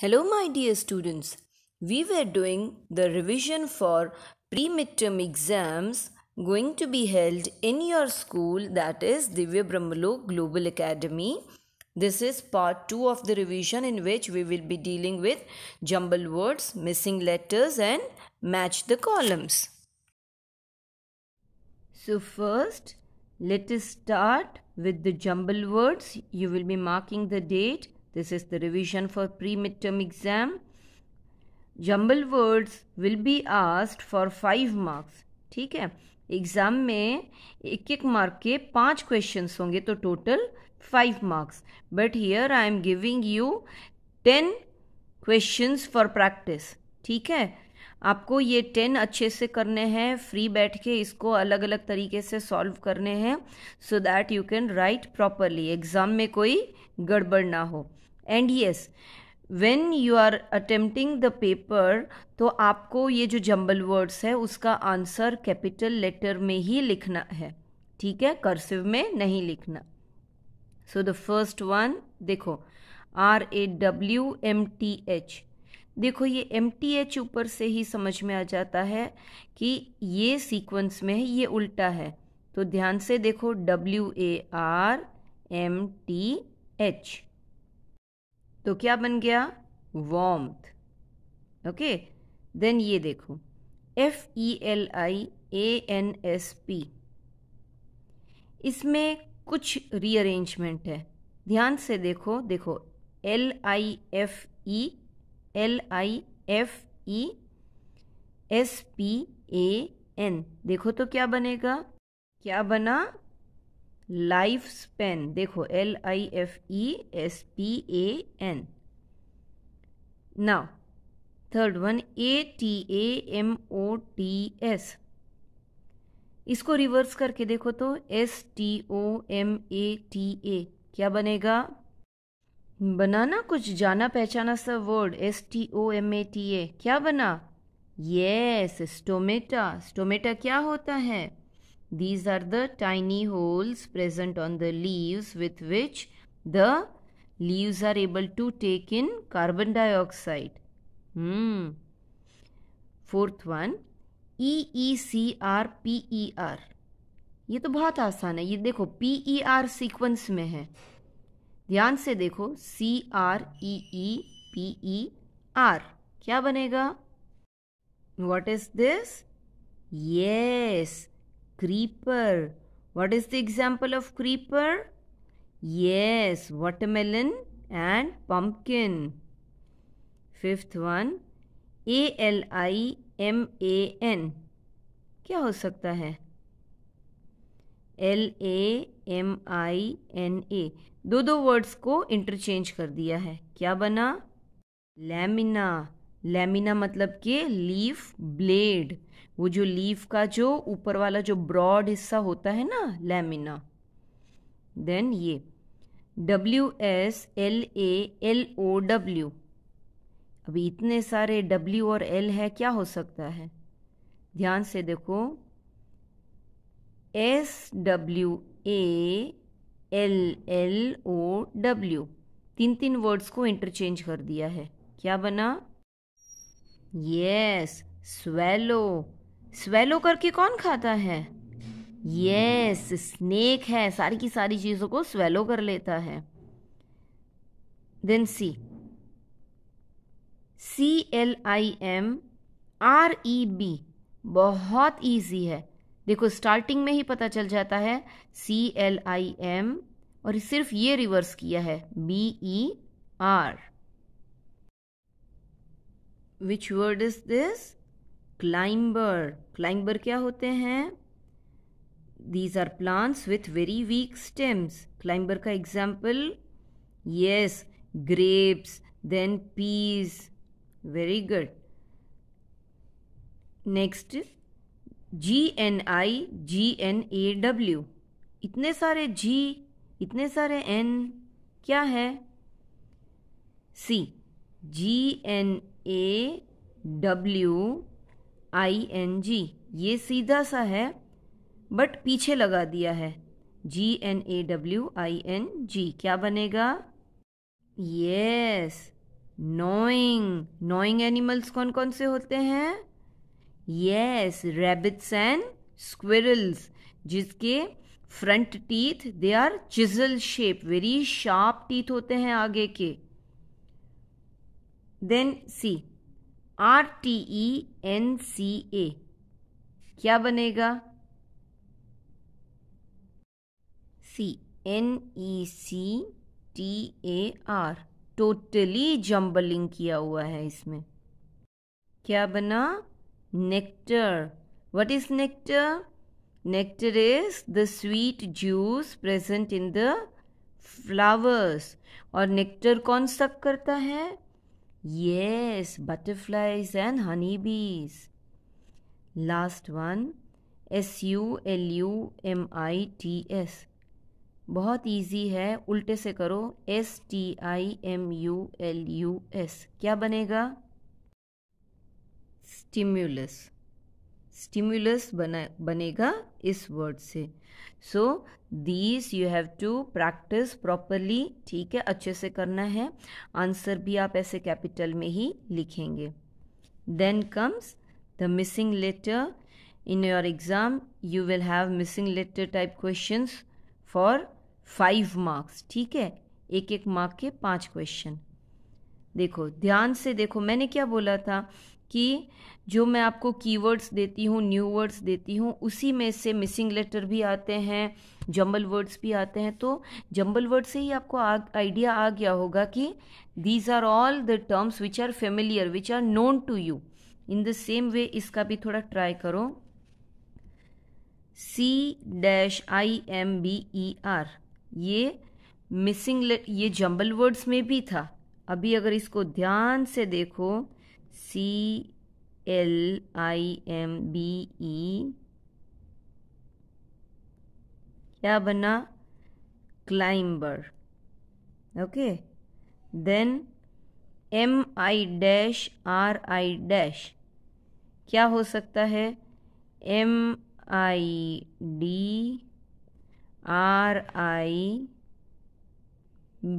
Hello my dear students, we were doing the revision for pre-midterm exams going to be held in your school that is Divya Brahmalo Global Academy. This is part 2 of the revision in which we will be dealing with jumble words, missing letters and match the columns. So first, let us start with the jumble words. You will be marking the date This is the revision for pre-midterm exam. Jumble words will be asked for five marks ठीक है exam में एक एक mark के पांच questions होंगे तो total five marks but here I am giving you ten questions for practice ठीक है आपको ये टेन अच्छे से करने हैं फ्री बैठ के इसको अलग अलग तरीके से सॉल्व करने हैं so that you can write properly exam में कोई गड़बड़ ना हो and yes when you are attempting the paper तो आपको ये जो जम्बल वर्ड्स है उसका आंसर कैपिटल लेटर में ही लिखना है ठीक है कर्सिव में नहीं लिखना सो द फर्स्ट वन देखो R A W M T H देखो ये एम टी एच ऊपर से ही समझ में आ जाता है कि ये सीक्वेंस में है ये उल्टा है तो ध्यान से देखो W A R M T H तो क्या बन गया वॉम्थ ओके देन ये देखो F E L I A N S P इसमें कुछ रीअरेंजमेंट है ध्यान से देखो देखो L I F E L I F E S P A N देखो तो क्या बनेगा क्या बना लाइफ स्पेन देखो L I F E S P A N now third one A T A M O T S इसको reverse करके देखो तो S T O M A T A क्या बनेगा बनाना कुछ जाना पहचाना सा word S T O M A T A क्या बना यस स्टोमेटा स्टोमेटा क्या होता है These are the tiny holes present on the leaves with which the leaves are able to take in carbon dioxide. Hmm. Fourth one, E E C R P E R. ये तो बहुत आसान है ये देखो पी ई आर सीक्वेंस में है ध्यान से देखो C R E E P E R what बनेगा वॉट इज दिस यस creeper. What is the example of creeper? Yes, watermelon and pumpkin. Fifth one, A L I M A N. kya ho sakta hai l a m i n a do do words ko interchange kar diya hai kya bana lamina lamina matlab ke leaf blade वो जो leaf का जो ऊपर वाला जो broad हिस्सा होता है ना लेमिना देन ये W S L A L O W अभी इतने सारे डब्ल्यू और एल है क्या हो सकता है ध्यान से देखो S W A L L O W तीन तीन वर्ड्स को इंटरचेंज कर दिया है क्या बना यस yes, स्वेलो स्वेलो करके कौन खाता है यस स्नेक है सारी की सारी चीज़ों को स्वेलो कर लेता है then C C L I M R E B बहुत इजी है देखो स्टार्टिंग में ही पता चल जाता है सी एल आई एम और सिर्फ ये रिवर्स किया है B E R which word is this climber climber क्या होते हैं these are plants with very weak stems climber का example yes grapes then peas very good next G N I G N A W इतने सारे G इतने सारे N क्या है C G N A W I N G ये सीधा सा है बट पीछे लगा दिया है G N A W I N G क्या बनेगा यस नोइंग नोइंग एनिमल्स कौन कौन से होते हैं यस रैबिट्स एंड स्क्विरल्स जिसके front teeth they are chisel shape very sharp teeth होते हैं आगे के then C R T E N C A क्या बनेगा C N E C T A R totally jumbling किया हुआ है इसमें क्या बना nectar what is nectar nectar is the sweet juice present in the flowers और नेक्टर कौन सक करता है Yes, butterflies and honeybees. Last one, S U L U M I T S. बहुत इजी है उल्टे से करो S T I M U L U S क्या बनेगा स्टिम्यूलस स्टिम्यूलस बना बनेगा इस वर्ड से so these you have to practice properly ठीक है अच्छे से करना है आंसर भी आप ऐसे कैपिटल में ही लिखेंगे then comes the missing letter in your exam you will have missing letter type questions for five marks ठीक है एक एक मार्क के पांच क्वेश्चन देखो ध्यान से देखो मैंने क्या बोला था कि जो मैं आपको कीवर्ड्स देती हूँ न्यू वर्ड्स देती हूँ उसी में से मिसिंग लेटर भी आते हैं जम्बल वर्ड्स भी आते हैं तो जम्बल वर्ड से ही आपको आइडिया आ गया होगा कि these are all the terms which are familiar which are known to you in the same way इसका भी थोड़ा ट्राई करो C dash I M B E R ये मिसिंग ये जम्बल वर्ड्स में भी था अभी अगर इसको ध्यान से देखो C L I M B E क्या बना climber okay then M I dash R I dash क्या हो सकता है M I D R I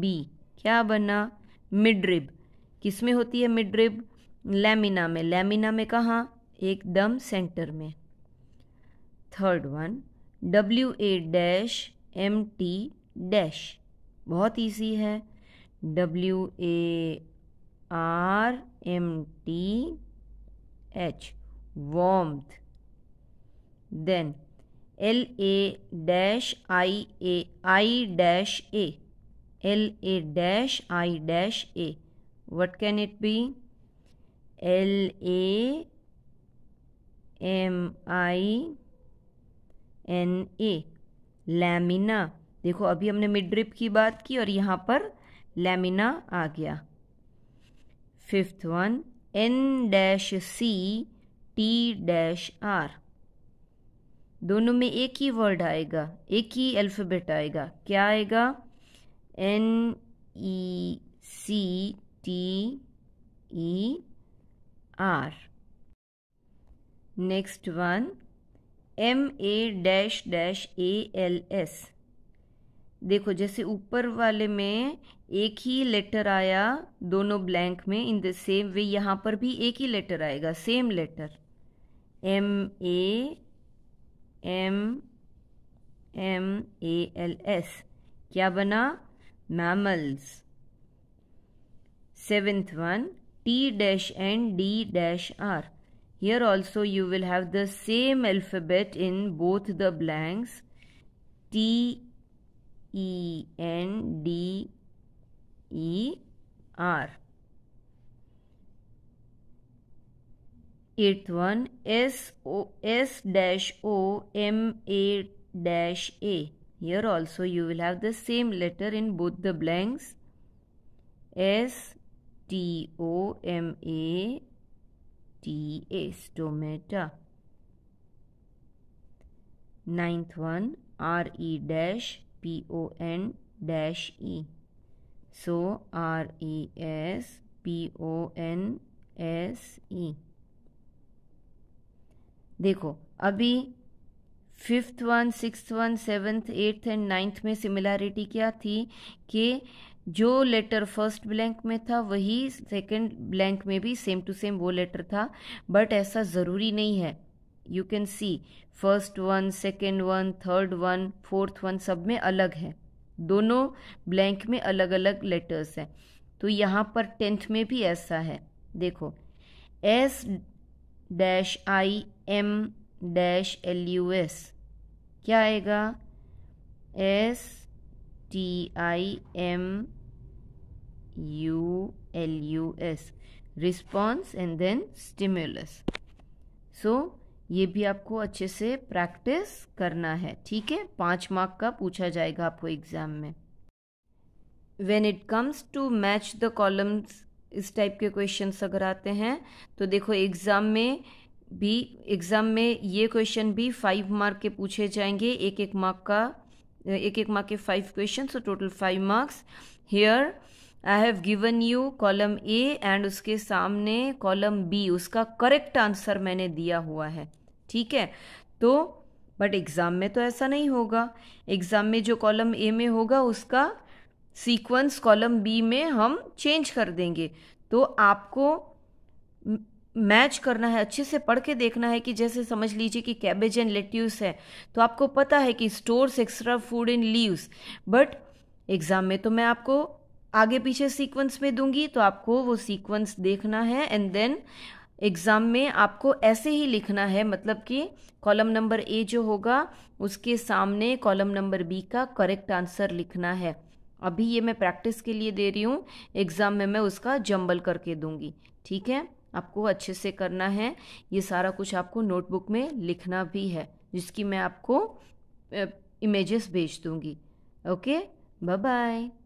B क्या बना मिड्रिब किस में होती है रिब लेमिना में लेमिना में कहाँ एकदम सेंटर में third one W A dash M T dash बहुत ईजी है W A R M T H warmth then L A dash I A I dash A L A dash I dash A what can it be L A M I N A lamina देखो अभी हमने मिड्रिप की बात की और यहाँ पर lamina आ गया fifth one N dash C T dash R दोनों में एक ही वर्ड आएगा एक ही अल्फ़ाबेट आएगा क्या आएगा N E C T E R next one M A dash dash A L S देखो जैसे ऊपर वाले में एक ही लेटर आया दोनों ब्लैंक में इन द सेम वे यहाँ पर भी एक ही लेटर आएगा same letter M A M M A L S क्या बना mammals seventh one T dash N D dash R. Here also you will have the same alphabet in both the blanks T E N D E R. Eighth one S O S dash O M A dash A. Here also you will have the same letter in both the blanks S T O M A T S tomato ninth one R E dash P O N dash E so R E S P O N S E देखो अभी fifth one six one seventh eighth and ninth में similarity क्या थी कि जो letter first blank में था वही सेकंड ब्लैंक में भी सेम टू सेम वो लेटर था बट ऐसा ज़रूरी नहीं है you can see first one second one third one fourth one सब में अलग है दोनों ब्लैंक में अलग अलग लेटर्स हैं तो यहाँ पर टेंथ में भी ऐसा है देखो S dash I M dash L U S क्या आएगा S T I M U L U S response and then stimulus. So ये भी आपको अच्छे से प्रैक्टिस करना है ठीक है पाँच मार्क का पूछा जाएगा आपको एग्ज़ाम में when it comes to match the columns इस टाइप के क्वेश्चन अगर आते हैं तो देखो एग्ज़ाम में भी एग्ज़ाम में ये क्वेश्चन भी फाइव मार्क के पूछे जाएंगे एक एक मार्क का एक एक मार्क के five question so total five marks here I have given you column A and उसके सामने कॉलम बी उसका करेक्ट आंसर मैंने दिया हुआ है ठीक है तो बट एग्ज़ाम में तो ऐसा नहीं होगा एग्ज़ाम में जो कॉलम ए में होगा उसका सीक्वेंस कॉलम बी में हम चेंज कर देंगे तो आपको मैच करना है अच्छे से पढ़ के देखना है कि जैसे समझ लीजिए कि कैबेज एंड लेट्यूस है तो आपको पता है कि stores extra food in leaves but exam में तो मैं आपको आगे पीछे सीक्वेंस में दूंगी तो आपको वो सीक्वेंस देखना है एंड देन एग्ज़ाम में आपको ऐसे ही लिखना है मतलब कि कॉलम नंबर ए जो होगा उसके सामने कॉलम नंबर बी का करेक्ट आंसर लिखना है अभी ये मैं प्रैक्टिस के लिए दे रही हूँ एग्ज़ाम में मैं उसका जंबल करके दूंगी ठीक है आपको अच्छे से करना है ये सारा कुछ आपको नोटबुक में लिखना भी है जिसकी मैं आपको इमेजेस भेज दूँगी ओके बाय बाय